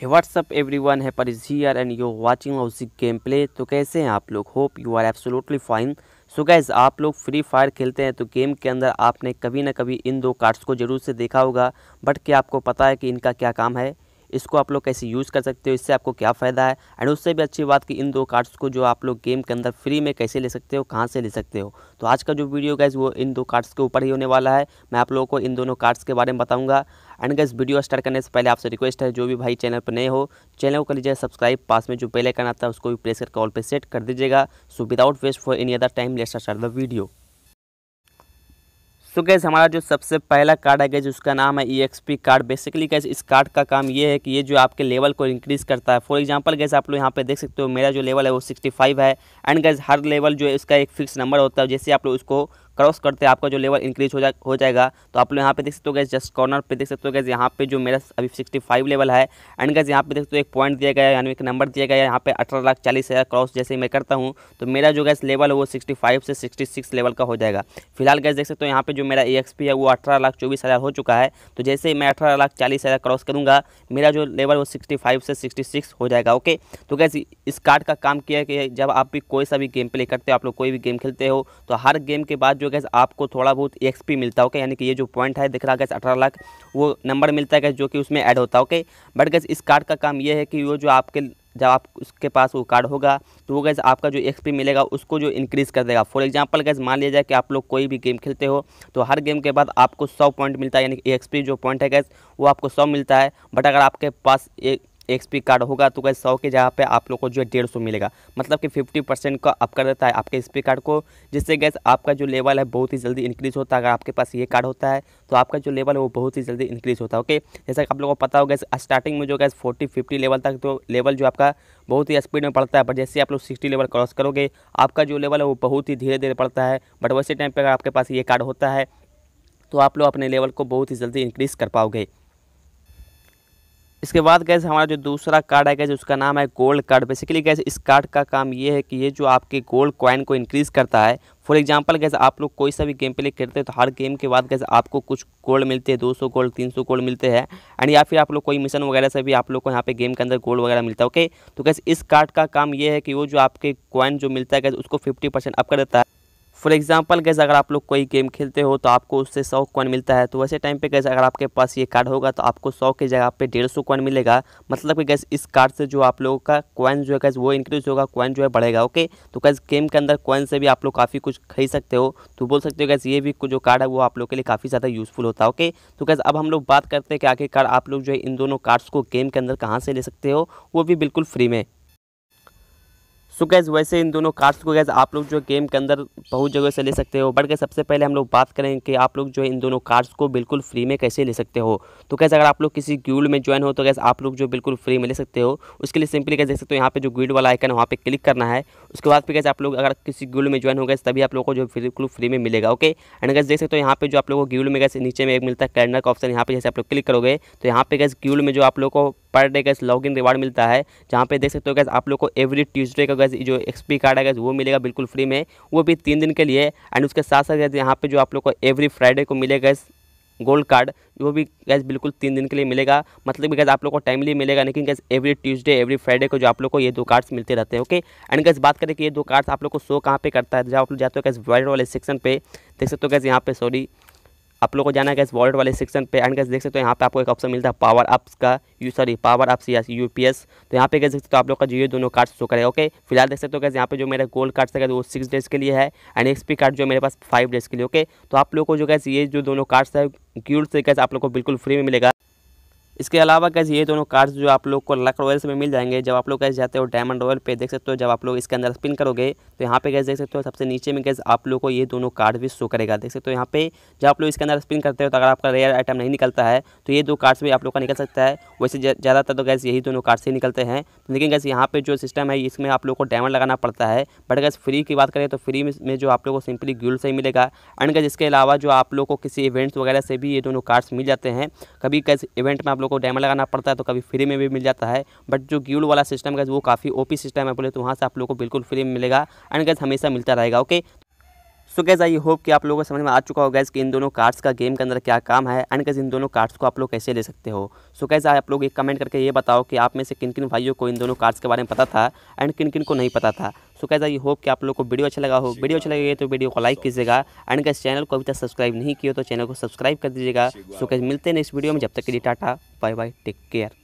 है WhatsApp every everyone है पर is here and you watching हाउसिक गेम प्ले तो कैसे हैं आप लोग hope you are absolutely fine so guys आप लोग फ्री फायर खेलते हैं तो गेम के अंदर आपने कभी ना कभी इन दो कार्ड्स को जरूर से देखा होगा बट क्या आपको पता है कि इनका क्या काम है इसको आप लोग कैसे यूज़ कर सकते हो इससे आपको क्या फ़ायदा है एंड उससे भी अच्छी बात कि इन दो कार्ड्स को जो आप लोग गेम के अंदर फ्री में कैसे ले सकते हो कहाँ से ले सकते हो तो आज का जो वीडियो गैस वो इन दो कार्ड्स के ऊपर ही होने वाला है मैं आप लोगों को इन दोनों कार्ड्स के बारे में बताऊँगा एंड गैस वीडियो स्टार्ट करने से पहले आपसे रिक्वेस्ट है जो भी भाई चैनल पर नए हो चैनल को कर लीजिए सब्सक्राइब पास में जो पहले करना आता है उसको भी प्रेस करके ऑल पे सेट कर दीजिएगा so without waste for any other time let's start the video so guys हमारा जो सबसे पहला कार्ड है गैस उसका नाम है ई कार्ड बेसिकली गैस इस कार्ड का काम ये है कि ये जो आपके लेवल को इंक्रीज़ करता है फॉर एग्जांपल गैस आप लोग यहाँ पे देख सकते हो मेरा जो लेवल है वो 65 है एंड गैस हर लेवल जो है इसका एक फिक्स नंबर होता है जैसे आप लोग उसको क्रॉस करते आपका जो लेवल इंक्रीज हो जा हो जाएगा तो आप लोग यहाँ पे देख सकते हो गैस जस्ट कॉर्नर पे देख सकते हो गैस यहाँ पे जो मेरा अभी सिक्सटी फाइव लेवल है एंड गैस यहाँ पे देख सकते हो एक पॉइंट दिया गया यानी एक नंबर दिया गया यहाँ पे अठारह लाख चालीस हज़ार क्रॉस जैसे मैं करता हूँ तो मेरा जो गैस लेवल है वो सिक्सटी से सिक्सटी लेवल का हो जाएगा फिलहाल गैस देख सकते हो यहाँ पर जो मेरा पी है वो अठारह लाख चौबीस हज़ार हो चुका है तो जैसे मैं अठारह लाख चालीस हज़ार क्रॉस करूँगा मेरा जो लेवल वो सिक्सटी से सिक्सटी हो जाएगा ओके तो गैस इस कार्ड का काम किया कि जब आप भी कोई सा भी गेम प्ले करते हो आप लोग कोई भी गेम खेलते हो तो हर गेम के बाद जो गैस आपको थोड़ा बहुत एक्सपी मिलता है यानी कि ये जो पॉइंट है दिख रहा गैस अठारह लाख वो नंबर मिलता है गैस जो कि उसमें ऐड होता है ओके बट गैस इस कार्ड का काम ये है कि वो जो आपके जब आप उसके पास वो कार्ड होगा तो वो गैस आपका जो एक्सपी मिलेगा उसको जो इंक्रीज़ कर देगा फॉर एग्जांपल गैस मान लिया जाए कि आप लोग कोई भी गेम खेलते हो तो हर गेम के बाद आपको सौ पॉइंट मिलता है यानी एक्सपी जो पॉइंट है गैस वो आपको सौ मिलता है बट अगर आपके पास एक एक्सपी कार्ड होगा तो गैस सौ के जगह पे आप लोग को जो है डेढ़ सौ मिलेगा मतलब कि फिफ्टी परसेंट का अप कर देता है आपके एक्सपी कार्ड को जिससे गैस आपका जो लेवल है बहुत ही जल्दी इंक्रीज़ होता है अगर आपके पास ये कार्ड होता है तो आपका जो लेवल है वो बहुत ही जल्दी इंक्रीज़ होता है ओके जैसा कि आप लोगों को पता हो गैस स्टार्टिंग में जो गैस फोर्टी फिफ्टी लेवल तक तो लेवल जो आपका बहुत ही स्पीड में पड़ता है बट जैसे आप लोग सिक्सटी लेवल क्रॉस करोगे आपका जो लेवल है वो बहुत ही धीरे धीरे पड़ता है बट वैसे टाइम पर अगर आपके पास ये कार्ड होता है तो आप लोग अपने लेवल को बहुत ही जल्दी इंक्रीज़ कर पाओगे इसके बाद कैसे हमारा जो दूसरा कार्ड है कैसे उसका नाम है गोल्ड कार्ड बेसिकली गैस इस कार्ड का काम ये है कि ये जो आपके गोल्ड कॉइन को इंक्रीज़ करता है फॉर एग्जांपल कैसे आप लोग कोई सा भी गेम प्ले खेलते हैं तो हर गेम के बाद कैसे आपको कुछ गोल्ड मिलते हैं 200 गोल्ड 300 गोल्ड मिलते हैं एंड या फिर आप लोग कोई मिशन वगैरह से भी आप लोग को यहाँ पे गेम के अंदर गोल्ड वगैरह मिलता है ओके तो कैसे इस कार्ड का काम ये है कि वो जो आपके कॉइन जो मिलता है गैस उसको फिफ्टी अप कर देता है फॉर एग्जांपल गैस अगर आप लोग कोई गेम खेलते हो तो आपको उससे सौ कॉइन मिलता है तो वैसे टाइम पे गैस अगर आपके पास ये कार्ड होगा तो आपको सौ के जगह पे डेढ़ सौ कॉइन मिलेगा मतलब कि गैस इस कार्ड से जो आप लोगों का कॉइन जो है गैस वो इंक्रीज होगा कॉइन जो है बढ़ेगा ओके तो गैस गेम के अंदर कॉइन से भी आप लोग काफ़ी कुछ खरीद सकते हो तो बोल सकते हो गैस ये भी जो कार्ड है वो आप लोग के लिए काफ़ी ज़्यादा यूजफुल होता है ओके तो गैस अब हम लोग बात करते हैं कि आखिरकार आप लोग जो है इन दोनों कार्ड्स को गेम के अंदर कहाँ से ले सकते हो वो भी बिल्कुल फ्री में सो गैस वैसे इन दोनों कार्ड्स को गैस आप लोग जो गेम के अंदर बहुत जगह से ले सकते हो बट गए सबसे पहले हम लोग बात करें कि आप लोग जो है इन दोनों कार्ड्स को बिल्कुल फ्री में कैसे ले सकते हो तो कैसे अगर आप लोग किसी गिल्ड में ज्वाइन हो तो गैस आप लोग जो बिल्कुल फ्री में ले सकते हो उसके लिए सिंपली कैसे देख सकते हो यहाँ पे जो गिल्ड वाला आइकन है वहाँ पर क्लिक करना है उसके बाद फिर कैसे आप लोग अगर किसी गिल्ड में ज्वाइन हो गए तभी आप लोग को जो बिल्कुल फ्री में मिलेगा ओके एंड गैस देख सकते हो यहाँ पर जो आप लोग को गिल्ड में गैस नीचे में एक मिलता है कैलेंडर का ऑप्शन यहाँ पर जैसे आप लोग क्लिक करोगे तो यहाँ पे गैस गिल्ड में जो आप लोग को per day guys log in reward मिलता है जहाँ पे देख सकते हो गैस आप लोग को एवरी ट्यूजडे का गैस जो एक्सपी कार्ड है गैस वो मिलेगा बिल्कुल फ्री में वो भी तीन दिन के लिए एंड उसके साथ साथ गैस यहाँ पे जो आप लोग को एवरी फ्राइडे को मिलेगा गैस गोल्ड कार्ड वो भी गैस बिल्कुल तीन दिन के लिए मिलेगा मतलब गैस आप लोग को टाइमली मिलेगा लेकिन guys every Tuesday every Friday को जो आप लोग को ये दो कार्ड्स मिलते रहते हैं ओके एंड गैस बात करें कि ये दो कार्ड्स आप लोग को शो कहाँ पे करता है जब आप लोग जाते हो गैस वर्ल्ड वाले सेक्शन पे देख सकते हो गैस यहाँ पे सॉरी आप लोग को जाना है गैस वॉलेट वाले सेक्शन पे एंड गैस देख सकते हो यहाँ पे आपको एक ऑप्शन मिलता है पावर अप्स का यू सॉरी पावर अप्स या यू पी एस तो यहाँ पे कह सकते हो आप लोग का जियो दोनों कार्ड शो करेगा ओके फिलहाल देख सकते हो गैस यहाँ पे जो मेरा गोल्ड कार्ड है वो सिक्स डेज के लिए है एंड एक्स पी कार्ड जो मेरे पास फाइव डेज के लिए ओके तो आप लोग को जो गैस ये जो दोनों कार्ड्स है गिल्ड से गैस आप लोग को बिल्कुल फ्री में मिलेगा इसके अलावा कैसे ये दोनों कार्ड्स जो आप लोग को लक रॉयल्स में मिल जाएंगे जब आप लोग कैसे जाते हो डायमंड रॉयल पे देख सकते हो जब आप लोग इसके अंदर स्पिन करोगे तो यहाँ पे कैसे देख सकते हो सबसे नीचे में कैसे आप लोग को ये दोनों कार्ड भी शो करेगा देख सकते हो यहाँ पे जब आप लोग इसके अंदर स्पिन करते हो तो अगर आपका रेयर आइटम नहीं निकलता है तो ये दो कार्ड्स भी आप लोग का निकल सकता है वैसे ज़्यादातर तो गैस यही दोनों कार्ड्स ही निकलते हैं लेकिन गैस यहाँ पर जो सिस्टम है इसमें आप लोग को डायमंड लगाना पड़ता है बट कैसे फ्री की बात करें तो फ्री में जो आप लोग को सिंपली गुल से ही मिलेगा एंड कैसे इसके अलावा जो आप लोग को किसी इवेंट्स वगैरह से भी ये दोनों कार्ड्स मिल जाते हैं कभी कैसे इवेंट में आप लोग को डैमर लगाना पड़ता है तो कभी फ्री में भी मिल जाता है बट जो गिल्ड वाला सिस्टम है वो काफ़ी ओपी सिस्टम है बोले तो वहाँ से आप लोग को बिल्कुल फ्री में मिलेगा एंड गैस हमेशा मिलता रहेगा okay so guys I hope कि आप लोगों को समझ में आ चुका हो गैस कि इन दोनों कार्ड्स का गेम के अंदर क्या काम है एंड गैज़ इन दोनों कार्ड्स को आप लोग कैसे ले सकते हो सो गैज़ आप लोग एक कमेंट करके ये बताओ कि आप में से किन किन भाइयों को इन दोनों कार्ड्स के बारे में पता था एंड किन किन को नहीं पता था सो कैसा ये होप कि आप लोग को वीडियो अच्छा लगा हो वीडियो अच्छा लगेगा तो वीडियो को लाइक कीजिएगा एंड गैस चैनल को अभी तक सब्सक्राइब नहीं किया तो चैनल को सब्सक्राइब कर दीजिएगा सो कैसे मिलते हैं नेक्स्ट वीडियो में जब तक के लिए ta ta bye bye take care